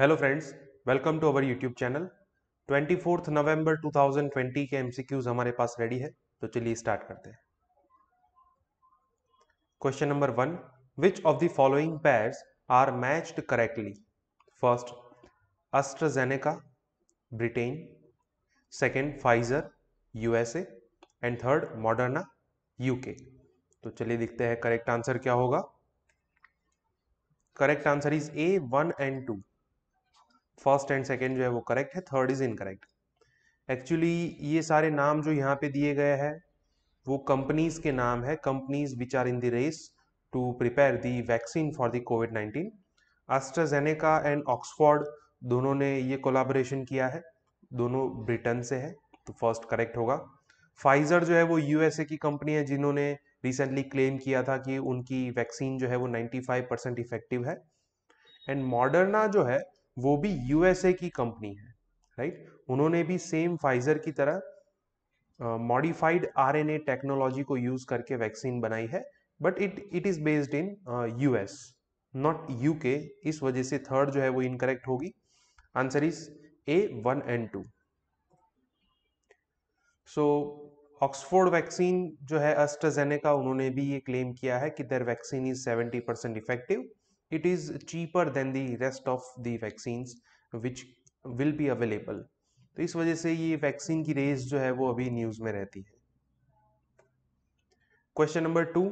Hello friends welcome to our YouTube channel 24 नवंबर 2020 के MCQs हमारे पास रेडी है तो चलिए स्टार्ट करते हैं question number one which of the following pairs are matched correctly first AstraZeneca Britain second Pfizer USA and third Moderna UK तो चलिए देखते हैं करेक्ट आंसर क्या होगा correct answer is A one and two first and second जो है वो correct है थर्ड इज इनकरेक्ट एक्चुअली ये सारे नाम जो यहाँ पे दिए गए हैं वो कंपनीज के नाम है companies which are in the race to prepare the vaccine for the COVID nineteen AstraZeneca and Oxford दोनों ने ये कोलाबोरेशन किया है दोनों ब्रिटेन से है तो फर्स्ट करेक्ट होगा फाइजर जो है वो यूएसए की कंपनी है जिन्होंने रिसेंटली क्लेम किया था कि उनकी वैक्सीन जो है वो 95 परसेंट इफेक्टिव है एंड मॉडर्ना जो है वो भी यूएसए की कंपनी है राइट उन्होंने भी सेम फाइजर की तरह मॉडिफाइड आरएनए टेक्नोलॉजी को यूज करके वैक्सीन बनाई है but it it is based in US not UK इस वजह से थर्ड जो है वो इनकरेक्ट होगी answer is A one and two so Oxford vaccine जो है अस्ट्राजेनेका उन्होंने भी ये क्लेम किया है कि their vaccine is seventy percent effective it is cheaper than the rest of the vaccines which will be available तो इस वजह से ये वैक्सीन की रेस जो है वो अभी न्यूज में रहती है question number two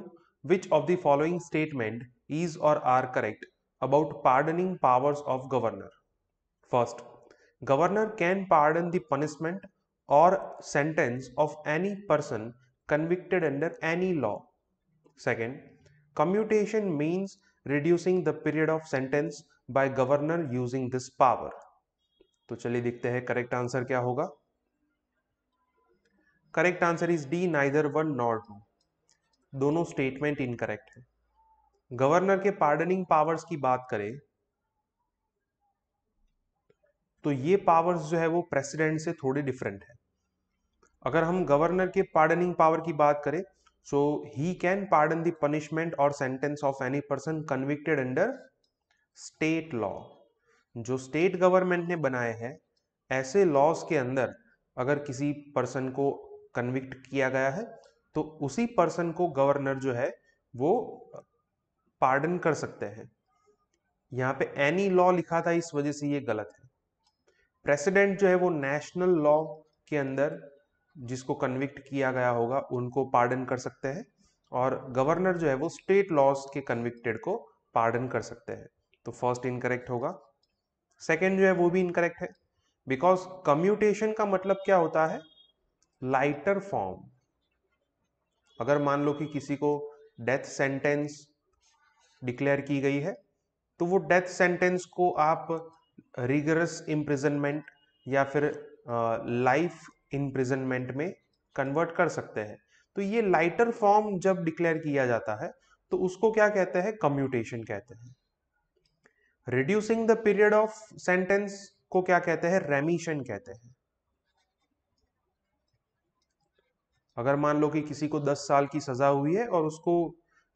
which of the following statement is or are correct about pardoning powers of governor first governor can pardon the punishment or sentence of any person convicted under any law. Second, commutation means reducing the period of sentence by governor using this power तो चलिए देखते हैं correct answer क्या होगा correct answer is D neither one nor two दोनों statement incorrect है governor के pardoning powers की बात करें तो ये पावर्स जो है वो प्रेसिडेंट से थोड़ी डिफरेंट है अगर हम गवर्नर के पार्डनिंग पावर की बात करें so he can pardon the punishment or sentence of any person convicted under state law जो स्टेट गवर्नमेंट ने बनाए हैं ऐसे लॉज के अंदर अगर किसी पर्सन को कन्विक्ट किया गया है तो उसी पर्सन को गवर्नर जो है वो पार्डन कर सकते हैं यहाँ पे एनी लॉ लिखा था इस वजह से ये गलत है प्रेसिडेंट जो है वो नेशनल लॉ के अंदर जिसको कन्विक्ट किया गया होगा उनको पार्डन कर सकते हैं और गवर्नर जो है वो स्टेट लॉज के कन्विक्टेड को पार्डन कर सकते हैं तो फर्स्ट इनकरेक्ट होगा सेकेंड जो है वो भी इनकरेक्ट है बिकॉज कम्यूटेशन का मतलब क्या होता है लाइटर फॉर्म अगर मान लो कि किसी को डेथ सेंटेंस डिक्लेयर की गई है तो वो डेथ सेंटेंस को आप रिगरस इम्प्रिजनमेंट या फिर लाइफ इम्प्रिजनमेंट में कन्वर्ट कर सकते हैं तो ये लाइटर फॉर्म जब डिक्लेयर किया जाता है तो उसको क्या कहते हैं कम्यूटेशन कहते हैं reducing the period of sentence को क्या कहते हैं रेमिशन कहते हैं अगर मान लो कि किसी को 10 साल की सजा हुई है और उसको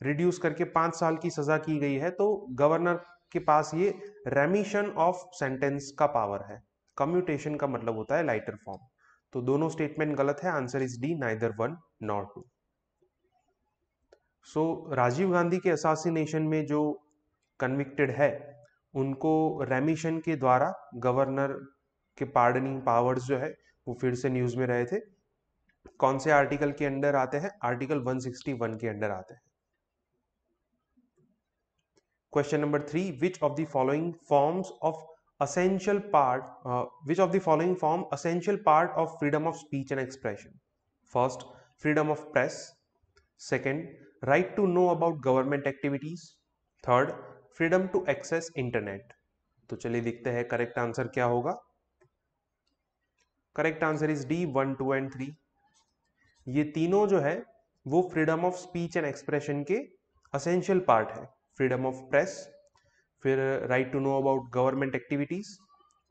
रिड्यूस करके पांच साल की सजा की गई है तो गवर्नर के पास ये रेमिशन ऑफ सेंटेंस का पावर है कम्यूटेशन का मतलब होता है लाइटर फॉर्म तो दोनों स्टेटमेंट गलत है answer is D neither one nor two so Rajiv Gandhi के असासिनेशन में जो कन्विक्टेड है उनको रेमिशन के द्वारा गवर्नर के पार्डनिंग पावर्स जो है वो फिर से न्यूज में रहे थे कौन से आर्टिकल के अंडर आते हैं आर्टिकल 161 के अंडर आते हैं question number three which of the following forms of essential part uh, which of the following form essential part of freedom of speech and expression first freedom of press second right to know about government activities third freedom to access internet तो चलिए देखते हैं correct answer क्या होगा correct answer is D one two and three ये तीनों जो है वो freedom of speech and expression के असेंशियल पार्ट है फ्रीडम ऑफ प्रेस फिर right to know about government activities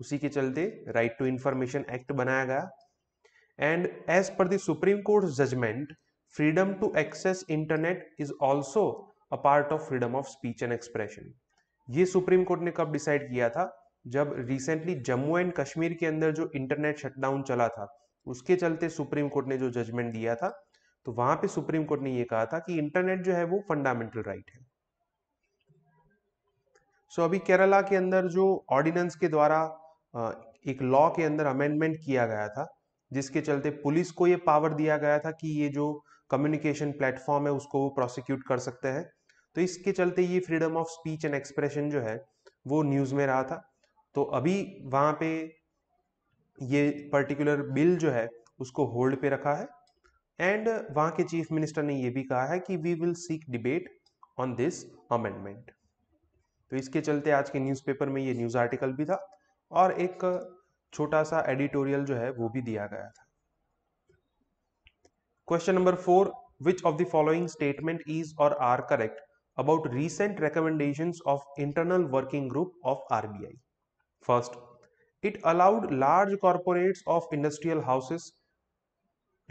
उसी के चलते राइट टू इंफॉर्मेशन एक्ट बनाया गया and as per the Supreme Court judgment freedom to access internet is also a part of freedom of speech and expression ये Supreme Court ने कब decide किया था जब रिसेंटली जम्मू एंड कश्मीर के अंदर जो इंटरनेट शटडाउन चला था उसके चलते सुप्रीम कोर्ट ने जो जजमेंट दिया था तो वहां पे सुप्रीम कोर्ट ने ये कहा था कि इंटरनेट जो है वो फंडामेंटल राइट right है सो अभी केरला के अंदर जो ऑर्डिनेंस के द्वारा एक लॉ के अंदर अमेंडमेंट किया गया था जिसके चलते पुलिस को ये पावर दिया गया था कि ये जो कम्युनिकेशन प्लेटफॉर्म है उसको वो प्रोसिक्यूट कर सकते हैं तो इसके चलते ये freedom of speech and expression जो है वो न्यूज़ में रहा था तो अभी वहाँ पे ये पर्टिकुलर बिल जो है उसको होल्ड पे रखा है एंड वहाँ के चीफ मिनिस्टर ने ये भी कहा है कि we will seek debate on this amendment तो इसके चलते आज के न्यूज़पेपर में ये न्यूज़ आर्टिकल भी था और एक छोटा सा एडिटोरियल जो है वो भी दिया गया था question number four which of the statement is or are correct about recent recommendation of internal working group of R first it allowed large corporates of industrial houses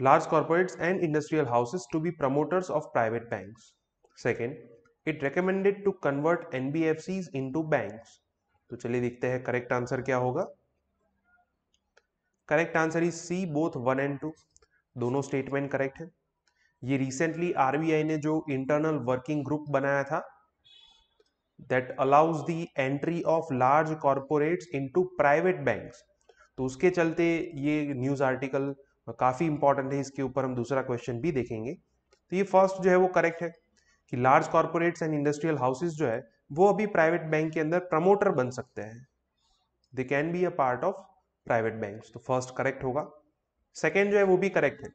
large corporates and industrial houses to be promoters of private bank second it recommended to convert NBFCs into banks तो चलिए देखते हैं correct answer क्या होगा correct answer is C both one and two दोनों statement correct है ये recently RBI ने जो इंटरनल वर्किंग ग्रुप बनाया था that allows the entry of large corporates into private banks तो उसके चलते ये न्यूज आर्टिकल काफी इंपॉर्टेंट है इसके ऊपर हम दूसरा क्वेश्चन भी देखेंगे तो ये फर्स्ट जो है वो करेक्ट है कि large corporates and industrial houses जो है वो अभी प्राइवेट बैंक के अंदर प्रमोटर बन सकते हैं they can be a part of private bank तो फर्स्ट करेक्ट होगा सेकेंड जो है वो भी करेक्ट है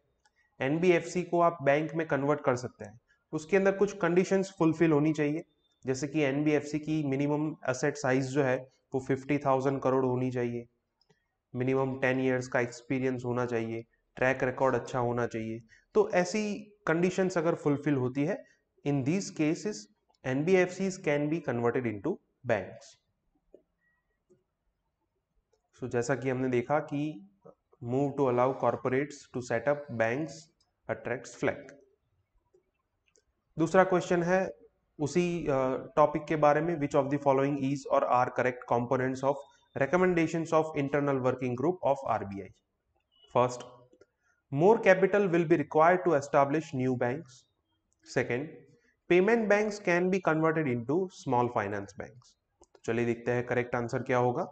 एन को आप बैंक में कन्वर्ट कर सकते हैं उसके अंदर कुछ कंडीशंस फुलफिल होनी चाहिए जैसे कि एनबीएफसी की मिनिमम असेट साइज जो है वो फिफ्टी थाउजेंड करोड़ होनी चाहिए मिनिमम टेन ईयर्स का एक्सपीरियंस होना चाहिए ट्रैक रिकॉर्ड अच्छा होना चाहिए तो ऐसी कंडीशंस अगर फुलफिल होती है In these cases, NBFCs can be converted into banks. So jaisa ki humne dekha ki move to allow corporates to set up banks attracts flak dusra question hai उसी topic uh, के बारे में which of the following is or are correct components of recommendations of internal working group of RBI. First, more capital will be required to establish new banks. Second, payment banks can be converted into small finance banks तो चलिए देखते हैं correct answer क्या होगा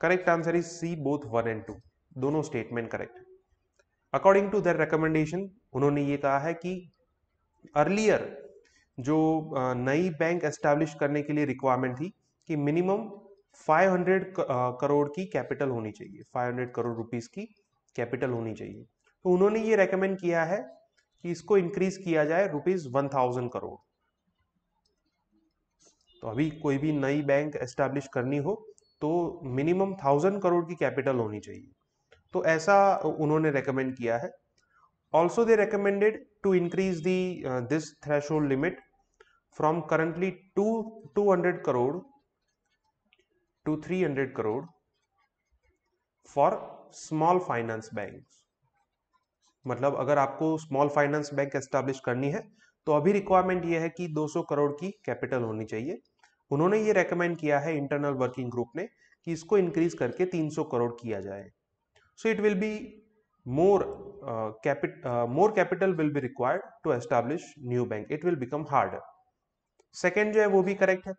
correct answer is C both one and two दोनों statement correct according to their recommendation उन्होंने ये कहा है कि अर्लियर जो नई बैंक एस्टैब्लिश करने के लिए रिक्वायरमेंट थी कि मिनिमम 500 करोड़ की कैपिटल होनी चाहिए 500 करोड़ रुपीस की कैपिटल होनी चाहिए तो उन्होंने ये रेकमेंड किया है कि इसको इंक्रीज किया जाए रुपीज वन थाउजेंड करोड़ तो अभी कोई भी नई बैंक एस्टेब्लिश करनी हो तो मिनिमम थाउजेंड करोड़ की कैपिटल होनी चाहिए तो ऐसा उन्होंने रेकमेंड किया है also they recommended to increase the this threshold limit from currently to two hundred crore to three hundred crore for small finance bank मतलब अगर आपको स्मॉल फाइनेंस बैंक एस्टेब्लिश करनी है तो अभी रिक्वायरमेंट ये है कि 200 करोड़ की कैपिटल होनी चाहिए उन्होंने ये रेकमेंड किया है इंटरनल वर्किंग ग्रुप ने कि इसको इंक्रीज करके 300 करोड़ किया जाए so it will be more uh, more capital will be required to required new bank it will become hard second जो है वो भी करेक्ट है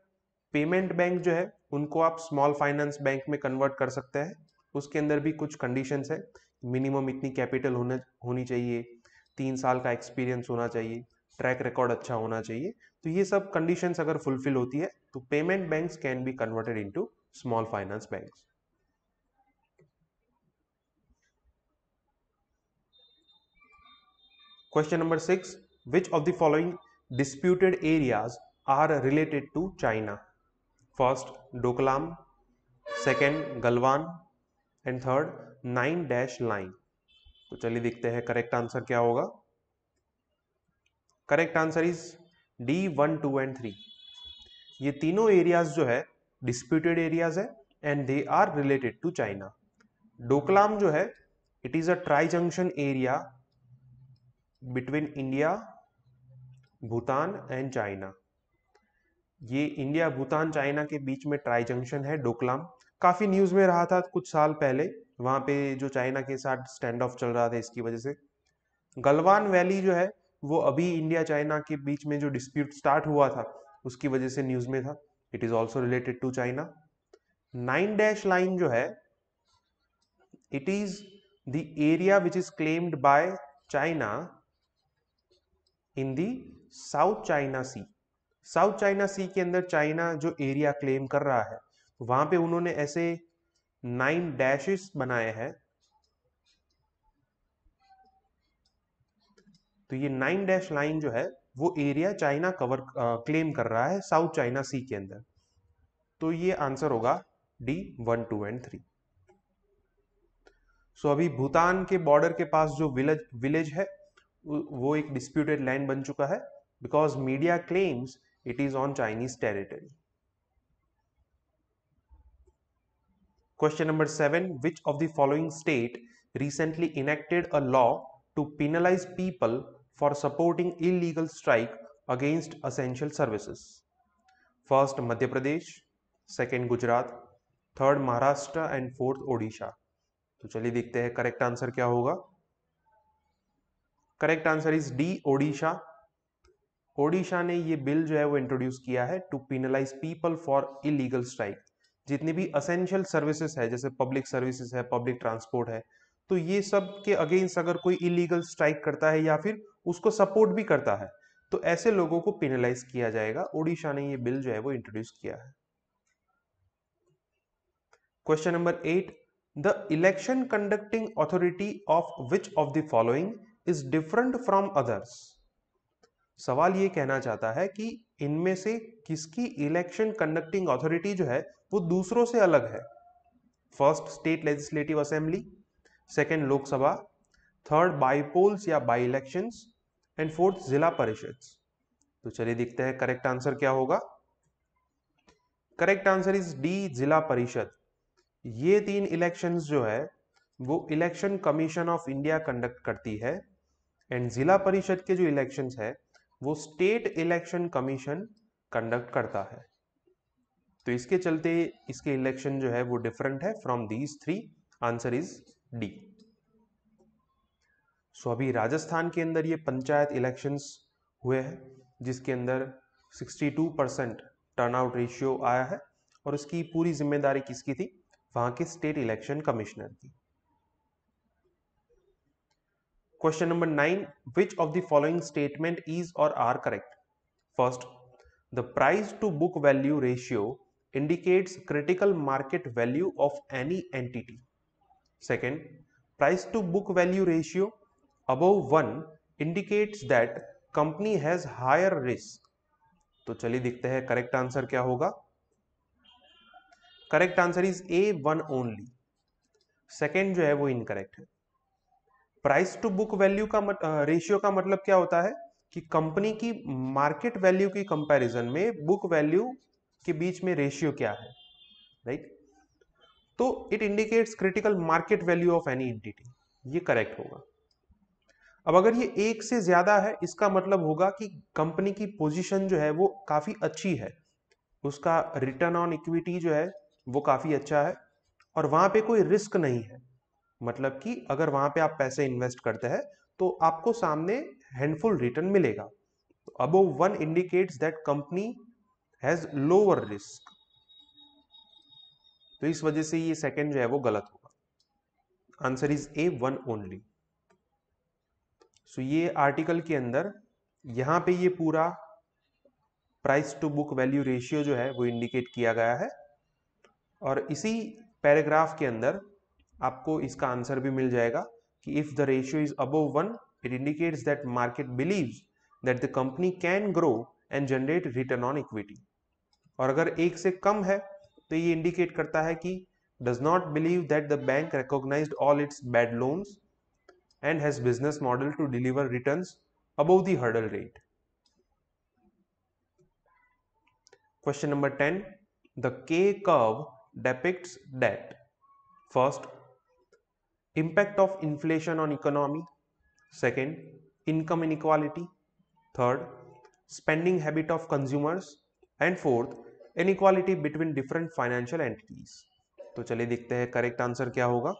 पेमेंट बैंक जो है उनको आप स्मॉल फाइनेंस बैंक में कन्वर्ट कर सकते हैं उसके अंदर भी कुछ कंडीशंस है मिनिमम इतनी कैपिटल होने होनी चाहिए तीन साल का एक्सपीरियंस होना चाहिए ट्रैक रिकॉर्ड अच्छा होना चाहिए तो ये सब कंडीशंस अगर फुलफिल होती है तो payment banks can be converted into small finance banks question number six which of the following disputed areas are related to China first Doklam second Galwan and third nine dash line तो चलिए देखते हैं correct answer क्या होगा correct answer is D one two and three ये तीनों areas जो है डिस्प्यूटेड एरियाज है and they are related to China Doklam जो है it is a tri junction area between India Bhutan and China ये इंडिया भूटान चाइना के बीच में ट्राई जंक्शन है डोकलाम काफ़ी न्यूज़ में रहा था कुछ साल पहले वहां पे जो चाइना के साथ स्टैंड ऑफ चल रहा था इसकी वजह से गलवान वैली जो है वो अभी इंडिया चाइना के बीच में जो डिस्प्यूट स्टार्ट हुआ था उसकी वजह से न्यूज़ में था it is also related to China nine dash line जो है it is the area which is claimed by China in the South China Sea South China Sea के अंदर चाइना जो एरिया क्लेम कर रहा है वहां पे उन्होंने ऐसे नाइन डैशेस बनाए हैं तो ये नाइन डैश लाइन जो है वो एरिया चाइना कवर क्लेम कर रहा है साउथ चाइना सी के अंदर तो ये आंसर होगा D one two and three so अभी भूटान के बॉर्डर के पास जो विलेज विलेज है वो एक डिस्प्यूटेड लैंड बन चुका है because media claims it is on Chinese territory Question number seven, which of the following state recently enacted a law to penalize people for supporting illegal strike against essential services? First, Madhya Pradesh, second, Gujarat, third Maharashtra and fourth Odisha तो चलिए देखते हैं correct answer क्या होगा correct answer is D Odisha Odisha ने ये bill जो है वो इंट्रोड्यूस किया है to penalise people for illegal strike जितनी भी असेंशियल सर्विसेज है जैसे पब्लिक सर्विसेज है पब्लिक ट्रांसपोर्ट है तो ये सब के अगेंस्ट अगर कोई इलीगल स्ट्राइक करता है या फिर उसको सपोर्ट भी करता है तो ऐसे लोगों को पेनलाइज किया जाएगा ओडिशा ने ये बिल जो है वो इंट्रोड्यूस किया है question number eight the election conducting authority of which of the following is different from others सवाल ये कहना चाहता है कि इनमें से किसकी इलेक्शन कंडक्टिंग अथॉरिटी जो है वो दूसरों से अलग है first state legislative assembly second Lok Sabha third bypolls या by election and fourth zila parishad तो चलिए देखते हैं करेक्ट आंसर क्या होगा करेक्ट आंसर इज डी जिला परिषद ये तीन इलेक्शंस जो है वो election commission of India conduct करती है एंड जिला परिषद के जो इलेक्शंस है वो स्टेट इलेक्शन कमीशन कंडक्ट करता है तो इसके चलते इसके इलेक्शन जो है वो डिफरेंट है from these three answer is D so अभी राजस्थान के अंदर ये पंचायत इलेक्शंस हुए हैं जिसके अंदर 62 परसेंट टर्नआउट रेशियो आया है और उसकी पूरी जिम्मेदारी किसकी थी वहां के स्टेट इलेक्शन कमिश्नर की question number nine which of the following statement is or are correct first the price to book value ratio indicates critical market value of any entity second price to book value ratio above one indicates that company has higher risk तो चलिए देखते हैं correct answer क्या होगा correct answer is A one only second जो है वो incorrect है प्राइस टू बुक वैल्यू का मत, रेशियो का मतलब क्या होता है कि कंपनी की मार्केट वैल्यू की कंपैरिजन में बुक वैल्यू के बीच में रेशियो क्या है राइट right? तो it indicates critical market value of any entity ये करेक्ट होगा अब अगर ये एक से ज्यादा है इसका मतलब होगा कि कंपनी की पोजीशन जो है वो काफी अच्छी है उसका रिटर्न ऑन इक्विटी जो है वो काफी अच्छा है और वहां पे कोई रिस्क नहीं है मतलब कि अगर वहां पे आप पैसे इन्वेस्ट करते हैं तो आपको सामने हैंडफुल रिटर्न मिलेगा तो above one indicates that company has lower risk तो इस वजह से ये सेकंड जो है वो गलत होगा answer is A one only so ये आर्टिकल के अंदर यहां पे ये पूरा price to book value ratio जो है वो इंडिकेट किया गया है और इसी पैराग्राफ के अंदर आपको इसका आंसर भी मिल जाएगा कि if the ratio is above one it indicate that market believe that the company can grow and generate return on equity और अगर एक से कम है तो ये इंडिकेट करता है कि does not believe that the bank recognise all its bad loans and has business model to deliver return above hurdle rate question number ten the K curve depict that first impact of inflation on economy second income inequality third spending habit of consumers and fourth inequality between different financial entities तो चलिए देखते हैं correct answer क्या होगा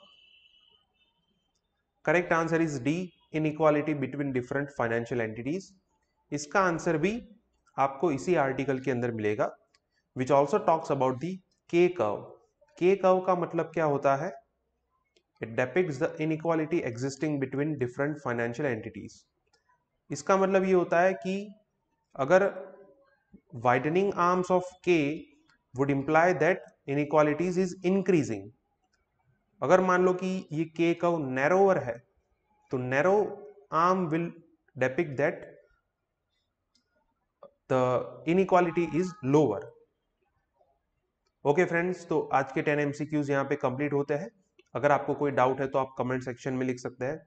correct answer is D inequality between different financial entities इसका answer भी आपको इसी आर्टिकल के अंदर मिलेगा which also talks about the K curve K curve का मतलब क्या होता है it depicts the inequality existing between different financial entities इसका मतलब ये होता है कि अगर वाइडनिंग आर्म्स ऑफ के would imply that in inequalities is increasing अगर मान लो कि ये के कव नैरोवर है तो narrow arm will depict that the inequality is lower okay friends तो आज के टेन एम क्यूज यहाँ पे कंप्लीट होते हैं अगर आपको कोई डाउट है तो आप कमेंट सेक्शन में लिख सकते हैं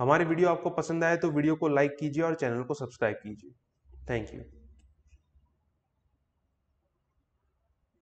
हमारे वीडियो आपको पसंद आए तो वीडियो को लाइक कीजिए और चैनल को सब्सक्राइब कीजिए थैंक यू